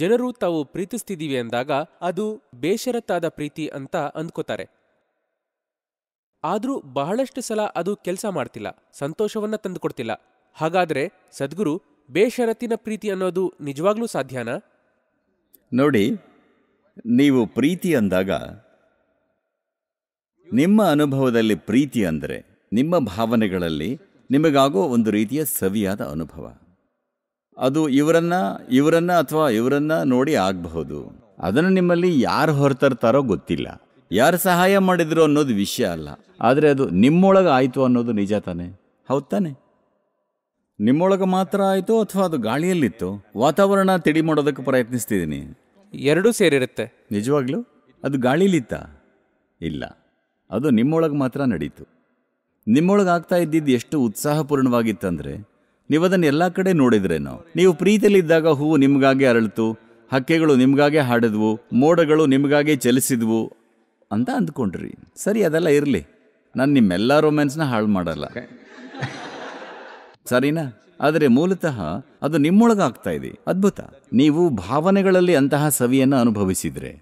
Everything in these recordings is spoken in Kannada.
ಜನರು ತಾವು ಪ್ರೀತಿಸ್ತಿದ್ದೀವಿ ಅಂದಾಗ ಅದು ಬೇಷರತ್ತಾದ ಪ್ರೀತಿ ಅಂತ ಅಂದ್ಕೋತಾರೆ ಆದರೂ ಬಹಳಷ್ಟು ಸಲ ಅದು ಕೆಲಸ ಮಾಡ್ತಿಲ್ಲ ಸಂತೋಷವನ್ನ ತಂದುಕೊಡ್ತಿಲ್ಲ ಹಾಗಾದ್ರೆ ಸದ್ಗುರು ಬೇಷರತ್ತಿನ ಪ್ರೀತಿ ಅನ್ನೋದು ನಿಜವಾಗ್ಲೂ ಸಾಧ್ಯನಾ ನೋಡಿ ನೀವು ಪ್ರೀತಿ ಅಂದಾಗ ನಿಮ್ಮ ಅನುಭವದಲ್ಲಿ ಪ್ರೀತಿ ಅಂದರೆ ನಿಮ್ಮ ಭಾವನೆಗಳಲ್ಲಿ ನಿಮಗಾಗೋ ಒಂದು ರೀತಿಯ ಸವಿಯಾದ ಅನುಭವ ಅದು ಇವರನ್ನ ಇವರನ್ನ ಅಥವಾ ಇವರನ್ನ ನೋಡಿ ಆಗಬಹುದು ಅದನ್ನು ನಿಮ್ಮಲ್ಲಿ ಯಾರು ಹೊರತರ್ತಾರೋ ಗೊತ್ತಿಲ್ಲ ಯಾರು ಸಹಾಯ ಮಾಡಿದ್ರು ಅನ್ನೋದು ವಿಷಯ ಅಲ್ಲ ಆದರೆ ಅದು ನಿಮ್ಮೊಳಗೆ ಆಯಿತು ಅನ್ನೋದು ನಿಜ ತಾನೆ ಹೌದು ತಾನೆ ನಿಮ್ಮೊಳಗೆ ಮಾತ್ರ ಆಯಿತು ಅಥವಾ ಅದು ಗಾಳಿಯಲ್ಲಿತ್ತು ವಾತಾವರಣ ತಿಳಿ ಮಾಡೋದಕ್ಕೆ ಪ್ರಯತ್ನಿಸ್ತಿದ್ದೀನಿ ಎರಡೂ ಸೇರಿರುತ್ತೆ ನಿಜವಾಗ್ಲೂ ಅದು ಗಾಳಿಲಿತ್ತ ಇಲ್ಲ ಅದು ನಿಮ್ಮೊಳಗೆ ಮಾತ್ರ ನಡೀತು ನಿಮ್ಮೊಳಗೆ ಆಗ್ತಾ ಇದ್ದಿದ್ದು ಎಷ್ಟು ಉತ್ಸಾಹಪೂರ್ಣವಾಗಿತ್ತಂದರೆ ಅದನ್ನು ಎಲ್ಲ ಕಡೆ ನೋಡಿದ್ರೇನು ನೀವು ಪ್ರೀತಿಯಲ್ಲಿದ್ದಾಗ ಹೂವು ನಿಮಗಾಗಿ ಅರಳಿತು ಹಕ್ಕೆಗಳು ನಿಮಗಾಗೆ ಹಾಡಿದ್ವು ಮೋಡಗಳು ನಿಮಗಾಗೆ ಚಲಿಸಿದ್ವು ಅಂತ ಅಂದ್ಕೊಂಡ್ರಿ ಸರಿ ಅದೆಲ್ಲ ಇರಲಿ ನಾನು ನಿಮ್ಮೆಲ್ಲ ರೊಮ್ಯಾನ್ಸ್ನ ಹಾಳು ಮಾಡಲ್ಲ ಸರಿನಾ ಆದರೆ ಮೂಲತಃ ಅದು ನಿಮ್ಮೊಳಗಾಗ್ತಾ ಇದೆ ಅದ್ಭುತ ನೀವು ಭಾವನೆಗಳಲ್ಲಿ ಅಂತಹ ಸವಿಯನ್ನು ಅನುಭವಿಸಿದರೆ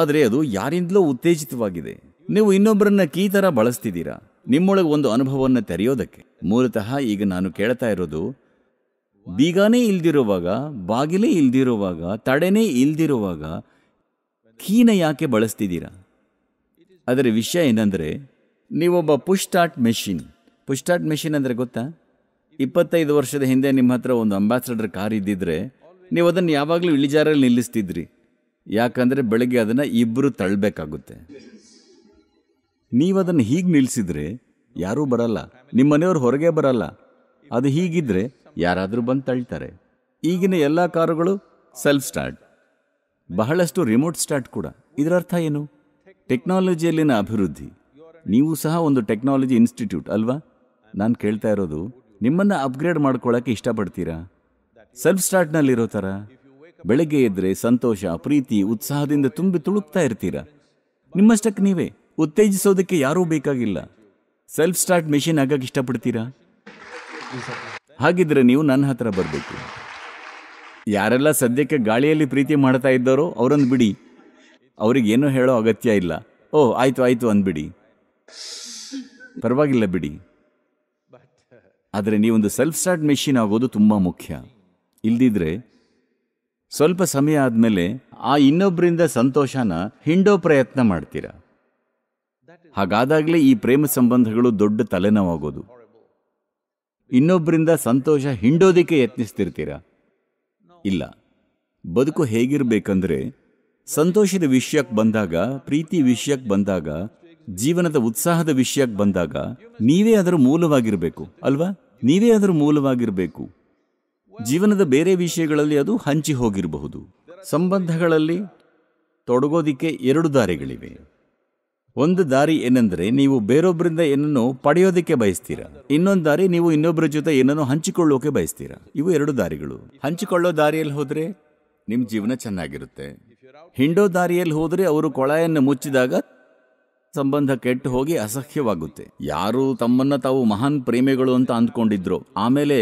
ಆದರೆ ಅದು ಯಾರಿಂದಲೋ ಉತ್ತೇಜಿತವಾಗಿದೆ ನೀವು ಇನ್ನೊಬ್ಬರನ್ನ ಕೀ ಥರ ಬಳಸ್ತಿದ್ದೀರಾ ನಿಮ್ಮೊಳಗೆ ಒಂದು ಅನುಭವವನ್ನು ತೆರೆಯೋದಕ್ಕೆ ಮೂಲತಃ ಈಗ ನಾನು ಕೇಳ್ತಾ ಇರೋದು ಬೀಗಾನೇ ಇಲ್ದಿರುವಾಗ ಬಾಗಿಲೇ ಇಲ್ದಿರುವಾಗ ತಡೆನೇ ಇಲ್ದಿರುವಾಗ ಕೀನ ಯಾಕೆ ಬಳಸ್ತಿದ್ದೀರಾ ಅದರ ವಿಷಯ ಏನಂದರೆ ನೀವೊಬ್ಬ ಪುಷ್ಟಾಟ್ ಮೆಷಿನ್ ಪುಷ್ಟಾಟ್ ಮೆಷಿನ್ ಅಂದರೆ ಗೊತ್ತಾ ಇಪ್ಪತ್ತೈದು ವರ್ಷದ ಹಿಂದೆ ನಿಮ್ಮ ಹತ್ರ ಒಂದು ಅಂಬಾಸಡರ್ ಕಾರ್ ಇದ್ದಿದ್ರೆ ನೀವು ಅದನ್ನು ಯಾವಾಗಲೂ ಇಳಿಜಾರಲ್ಲಿ ನಿಲ್ಲಿಸ್ತಿದ್ರಿ ಯಾಕಂದರೆ ಬೆಳಗ್ಗೆ ಅದನ್ನು ಇಬ್ಬರು ತಳ್ಳಬೇಕಾಗುತ್ತೆ ನೀವು ಅದನ್ನು ಹೀಗೆ ನಿಲ್ಲಿಸಿದರೆ ಯಾರೂ ಬರಲ್ಲ ನಿಮ್ಮ ಮನೆಯವರು ಹೊರಗೆ ಬರಲ್ಲ ಅದು ಹೀಗಿದ್ರೆ ಯಾರಾದರೂ ಬಂದು ತಳ್ತಾರೆ ಈಗಿನ ಎಲ್ಲ ಕಾರುಗಳು ಸೆಲ್ಫ್ ಸ್ಟಾರ್ಟ್ ಬಹಳಷ್ಟು ರಿಮೋಟ್ ಸ್ಟಾರ್ಟ್ ಕೂಡ ಇದರ ಅರ್ಥ ಏನು ಟೆಕ್ನಾಲಜಿಯಲ್ಲಿನ ಅಭಿವೃದ್ಧಿ ನೀವು ಸಹ ಒಂದು ಟೆಕ್ನಾಲಜಿ ಇನ್ಸ್ಟಿಟ್ಯೂಟ್ ಅಲ್ವಾ ನಾನು ಕೇಳ್ತಾ ಇರೋದು ನಿಮ್ಮನ್ನು ಅಪ್ಗ್ರೇಡ್ ಮಾಡ್ಕೊಳ್ಳೋಕ್ಕೆ ಇಷ್ಟಪಡ್ತೀರಾ ಸೆಲ್ಫ್ ಸ್ಟಾರ್ಟ್ನಲ್ಲಿರೋ ಥರ ಬೆಳಗ್ಗೆ ಎದ್ರೆ ಸಂತೋಷ ಪ್ರೀತಿ ಉತ್ಸಾಹದಿಂದ ತುಂಬಿ ತುಳುಕ್ತಾ ಇರ್ತೀರಾ ನಿಮ್ಮಷ್ಟಕ್ಕೆ ನೀವೇ ಉತ್ತೇಜಿಸೋದಕ್ಕೆ ಯಾರೂ ಬೇಕಾಗಿಲ್ಲ ಸೆಲ್ಫ್ ಸ್ಟಾರ್ಟ್ ಮೆಷಿನ್ ಆಗಕ್ಕೆ ಇಷ್ಟಪಡ್ತೀರಾ ಹಾಗಿದ್ರೆ ನೀವು ನನ್ನ ಹತ್ರ ಬರಬೇಕು ಯಾರೆಲ್ಲ ಸದ್ಯಕ್ಕೆ ಗಾಳಿಯಲ್ಲಿ ಪ್ರೀತಿ ಮಾಡ್ತಾ ಇದ್ದಾರೋ ಅವರೊಂದು ಬಿಡಿ ಏನೂ ಹೇಳೋ ಅಗತ್ಯ ಇಲ್ಲ ಓ ಆಯ್ತು ಆಯ್ತು ಅಂದ್ಬಿಡಿ ಪರವಾಗಿಲ್ಲ ಬಿಡಿ ಆದರೆ ನೀವೊಂದು ಸೆಲ್ಫ್ ಸ್ಟಾರ್ಟ್ ಮೆಷಿನ್ ಆಗೋದು ತುಂಬ ಮುಖ್ಯ ಇಲ್ದಿದ್ರೆ ಸ್ವಲ್ಪ ಸಮಯ ಆದಮೇಲೆ ಆ ಇನ್ನೊಬ್ಬರಿಂದ ಸಂತೋಷನ ಹಿಂಡೋ ಪ್ರಯತ್ನ ಮಾಡ್ತೀರಾ ಹಾಗಾದಾಗಲೇ ಈ ಪ್ರೇಮ ಸಂಬಂಧಗಳು ದೊಡ್ಡ ತಲೆನೋವಾಗೋದು ಇನ್ನೊಬ್ಬರಿಂದ ಸಂತೋಷ ಹಿಂಡೋದಕ್ಕೆ ಯತ್ನಿಸ್ತಿರ್ತೀರಾ ಇಲ್ಲ ಬದುಕು ಹೇಗಿರಬೇಕಂದ್ರೆ ಸಂತೋಷದ ವಿಷಯಕ್ಕೆ ಬಂದಾಗ ಪ್ರೀತಿ ವಿಷಯಕ್ಕೆ ಬಂದಾಗ ಜೀವನದ ಉತ್ಸಾಹದ ವಿಷಯಕ್ಕೆ ಬಂದಾಗ ನೀವೇ ಅದರ ಮೂಲವಾಗಿರಬೇಕು ಅಲ್ವಾ ನೀವೇ ಅದರ ಮೂಲವಾಗಿರಬೇಕು ಜೀವನದ ಬೇರೆ ವಿಷಯಗಳಲ್ಲಿ ಅದು ಹಂಚಿ ಹೋಗಿರಬಹುದು ಸಂಬಂಧಗಳಲ್ಲಿ ತೊಡಗೋದಿಕ್ಕೆ ಎರಡು ದಾರಿಗಳಿವೆ ಒಂದು ದಾರಿ ಏನೆಂದರೆ ನೀವು ಬೇರೊಬ್ಬರಿಂದ ಏನನ್ನು ಪಡೆಯೋದಕ್ಕೆ ಬಯಸ್ತೀರಾ ಇನ್ನೊಂದು ದಾರಿ ನೀವು ಇನ್ನೊಬ್ಬರ ಜೊತೆ ಏನನ್ನು ಹಂಚಿಕೊಳ್ಳೋಕೆ ಬಯಸ್ತೀರಾ ಇವು ಎರಡು ದಾರಿಗಳು ಹಂಚಿಕೊಳ್ಳೋ ದಾರಿಯಲ್ಲಿ ಹೋದರೆ ನಿಮ್ಮ ಜೀವನ ಚೆನ್ನಾಗಿರುತ್ತೆ ಹಿಂಡೋ ದಾರಿಯಲ್ಲಿ ಹೋದರೆ ಅವರು ಕೊಳಾಯನ್ನು ಮುಚ್ಚಿದಾಗ ಸಂಬಂಧ ಕೆಟ್ಟು ಹೋಗಿ ಅಸಹ್ಯವಾಗುತ್ತೆ ಯಾರು ತಮ್ಮನ್ನ ತಾವು ಮಹಾನ್ ಪ್ರೇಮಿಗಳು ಅಂತ ಅಂದ್ಕೊಂಡಿದ್ರು ಆಮೇಲೆ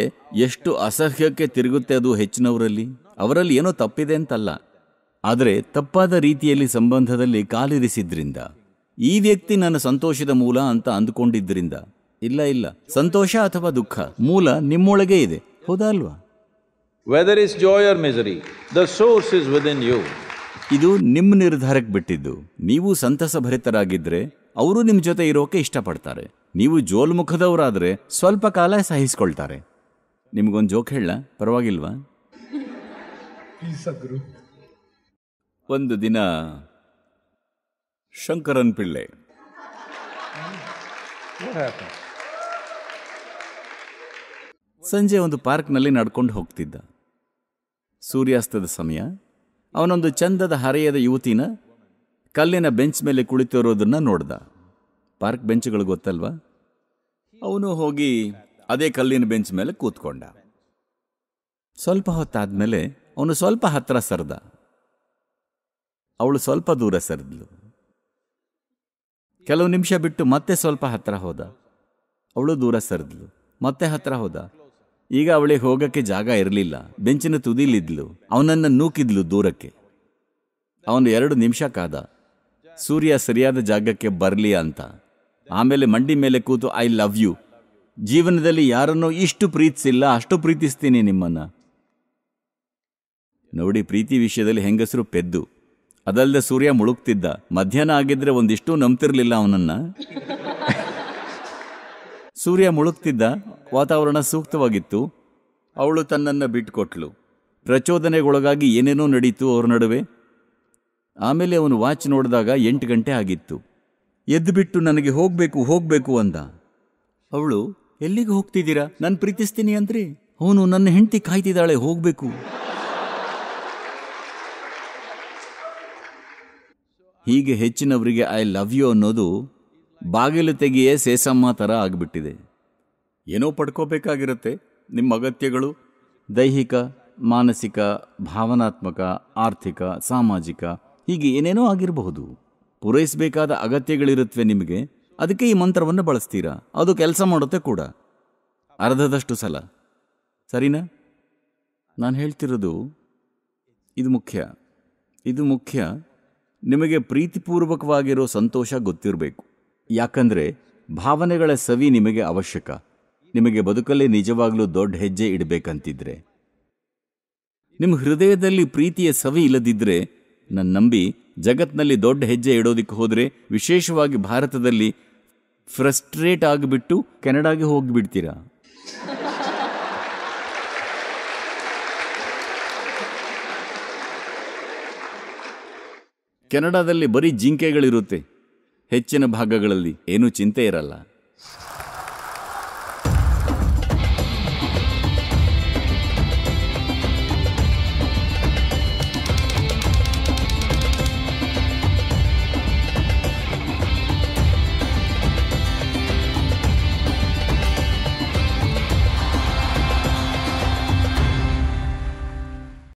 ಎಷ್ಟು ಅಸಹ್ಯಕ್ಕೆ ತಿರುಗುತ್ತೆ ಅದು ಹೆಚ್ಚಿನವರಲ್ಲಿ ಅವರಲ್ಲಿ ಏನೋ ತಪ್ಪಿದೆ ಅಂತಲ್ಲ ಆದರೆ ತಪ್ಪಾದ ರೀತಿಯಲ್ಲಿ ಸಂಬಂಧದಲ್ಲಿ ಕಾಲಿರಿಸಿದ್ರಿಂದ ಈ ವ್ಯಕ್ತಿ ನನ್ನ ಸಂತೋಷದ ಮೂಲ ಅಂತ ಅಂದುಕೊಂಡಿದ್ದರಿಂದ ಇಲ್ಲ ಇಲ್ಲ ಸಂತೋಷ ಅಥವಾ ದುಃಖ ಮೂಲ ನಿಮ್ಮೊಳಗೆ ಇದೆ ಹೌದಾ ಅಲ್ವಾ whether is joy or misery the source is in you ಇದು ನಿಮ್ಮ ನಿರ್ಧಾರಕ್ಕೆ ಬಿಟ್ಟಿದ್ದು ನೀವು ಸಂತಸ ಭರಿತರಾಗಿದ್ರೆ ಅವರು ನಿಮ್ಮ ಜೊತೆ ಇರೋಕೆ ಇಷ್ಟಪಡ್ತಾರೆ ನೀವು ಜೋಲ್ಮುಖದವರಾದರೆ ಸ್ವಲ್ಪ ಕಾಲ ಸಹಿಸಿಕೊಳ್ತಾರೆ ನಿಮಗೊಂದು ಜೋಕ್ ಹೇಳ ಪರವಾಗಿಲ್ವಾ ಒಂದು ದಿನ ಶಂಕರನ್ ಪಿಳ್ಳೆ ಸಂಜೆ ಒಂದು ಪಾರ್ಕ್ನಲ್ಲಿ ನಡ್ಕೊಂಡು ಹೋಗ್ತಿದ್ದ ಸೂರ್ಯಾಸ್ತದ ಸಮಯ ಅವನೊಂದು ಚಂದದ ಹರೆಯದ ಯುವತಿನ ಕಲ್ಲಿನ ಬೆಂಚ್ ಮೇಲೆ ಕುಳಿತಿರೋದನ್ನು ನೋಡ್ದ ಪಾರ್ಕ್ ಬೆಂಚ್ಗಳು ಗೊತ್ತಲ್ವಾ ಅವನು ಹೋಗಿ ಅದೇ ಕಲ್ಲಿನ ಬೆಂಚ್ ಮೇಲೆ ಕೂತ್ಕೊಂಡ ಸ್ವಲ್ಪ ಹೊತ್ತಾದ ಮೇಲೆ ಅವನು ಸ್ವಲ್ಪ ಹತ್ತಿರ ಸರ್ದ ಅವಳು ಸ್ವಲ್ಪ ದೂರ ಸರಿದ್ಲು ಕೆಲವು ನಿಮಿಷ ಬಿಟ್ಟು ಮತ್ತೆ ಸ್ವಲ್ಪ ಹತ್ತಿರ ಹೋದ ಅವಳು ದೂರ ಸರಿದ್ಲು ಮತ್ತೆ ಹತ್ತಿರ ಹೋದ ಈಗ ಅವಳಿಗೆ ಹೋಗಕ್ಕೆ ಜಾಗ ಇರಲಿಲ್ಲ ಬೆಂಚಿನ ತುದಿಲಿದ್ಲು ಅವನನ್ನು ನೂಕಿದ್ಲು ದೂರಕ್ಕೆ ಅವನು ಎರಡು ನಿಮಿಷ ಕಾದ ಸೂರ್ಯ ಸರಿಯಾದ ಜಾಗಕ್ಕೆ ಬರಲಿ ಅಂತ ಆಮೇಲೆ ಮಂಡಿ ಮೇಲೆ ಕೂತು ಐ ಲವ್ ಯು ಜೀವನದಲ್ಲಿ ಯಾರನ್ನೂ ಇಷ್ಟು ಪ್ರೀತಿಸಿಲ್ಲ ಅಷ್ಟು ಪ್ರೀತಿಸ್ತೀನಿ ನಿಮ್ಮನ್ನು ನೋಡಿ ಪ್ರೀತಿ ವಿಷಯದಲ್ಲಿ ಹೆಂಗಸರು ಪೆದ್ದು ಅದಲ್ಲದೆ ಸೂರ್ಯ ಮುಳುಗ್ತಿದ್ದ ಮಧ್ಯಾಹ್ನ ಆಗಿದ್ರೆ ಒಂದಿಷ್ಟು ನಂಬ್ತಿರ್ಲಿಲ್ಲ ಅವನನ್ನ ಸೂರ್ಯ ಮುಳುಗ್ತಿದ್ದ ವಾತಾವರಣ ಸೂಕ್ತವಾಗಿತ್ತು ಅವಳು ತನ್ನನ್ನು ಬಿಟ್ಕೊಟ್ಲು ಪ್ರಚೋದನೆಗೊಳಗಾಗಿ ಏನೇನೋ ನಡೀತು ಅವ್ರ ನಡುವೆ ಆಮೇಲೆ ಅವನು ವಾಚ್ ನೋಡಿದಾಗ ಎಂಟು ಗಂಟೆ ಆಗಿತ್ತು ಎದ್ದುಬಿಟ್ಟು ನನಗೆ ಹೋಗಬೇಕು ಹೋಗಬೇಕು ಅಂದ ಅವಳು ಎಲ್ಲಿಗೆ ಹೋಗ್ತಿದ್ದೀರಾ ನಾನು ಪ್ರೀತಿಸ್ತೀನಿ ಅಂದ್ರೆ ಅವನು ನನ್ನ ಹೆಂಡತಿ ಕಾಯ್ತಿದ್ದಾಳೆ ಹೋಗಬೇಕು ಹೀಗೆ ಹೆಚ್ಚಿನವರಿಗೆ ಐ ಲವ್ ಯು ಅನ್ನೋದು ಬಾಗಿಲು ತೆಗೆಯೇ ಸೇಸಮ್ಮ ಥರ ಆಗಿಬಿಟ್ಟಿದೆ ಏನೋ ಪಡ್ಕೋಬೇಕಾಗಿರುತ್ತೆ ನಿಮ್ಮ ಅಗತ್ಯಗಳು ದೈಹಿಕ ಮಾನಸಿಕ ಭಾವನಾತ್ಮಕ ಆರ್ಥಿಕ ಸಾಮಾಜಿಕ ಹೀಗೆ ಏನೇನೋ ಆಗಿರಬಹುದು ಪೂರೈಸಬೇಕಾದ ಅಗತ್ಯಗಳಿರುತ್ತವೆ ನಿಮಗೆ ಅದಕ್ಕೆ ಈ ಮಂತ್ರವನ್ನು ಬಳಸ್ತೀರಾ ಅದು ಕೆಲಸ ಮಾಡುತ್ತೆ ಕೂಡ ಅರ್ಧದಷ್ಟು ಸಲ ಸರಿನಾ ನಾನು ಹೇಳ್ತಿರೋದು ಇದು ಮುಖ್ಯ ಇದು ಮುಖ್ಯ ನಿಮಗೆ ಪ್ರೀತಿಪೂರ್ವಕವಾಗಿರೋ ಸಂತೋಷ ಗೊತ್ತಿರಬೇಕು ಯಾಕಂದರೆ ಭಾವನೆಗಳ ಸವಿ ನಿಮಗೆ ಅವಶ್ಯಕ ನಿಮಗೆ ಬದುಕಲ್ಲೇ ನಿಜವಾಗಲೂ ದೊಡ್ಡ ಹೆಜ್ಜೆ ಇಡಬೇಕಂತಿದ್ರೆ ನಿಮ್ಮ ಹೃದಯದಲ್ಲಿ ಪ್ರೀತಿಯ ಸವಿ ಇಲ್ಲದಿದ್ದರೆ ನನ್ನ ನಂಬಿ ಜಗತ್ನಲ್ಲಿ ದೊಡ್ಡ ಹೆಜ್ಜೆ ಇಡೋದಕ್ಕೆ ಹೋದರೆ ವಿಶೇಷವಾಗಿ ಭಾರತದಲ್ಲಿ ಫ್ರಸ್ಟ್ರೇಟ್ ಆಗಿಬಿಟ್ಟು ಕೆನಡಾಗೆ ಹೋಗಿಬಿಡ್ತೀರಾ ಕೆನಡಾದಲ್ಲಿ ಬರೀ ಜಿಂಕೆಗಳಿರುತ್ತೆ ಹೆಚ್ಚಿನ ಭಾಗಗಳಲ್ಲಿ ಏನೂ ಚಿಂತೆ ಇರಲ್ಲ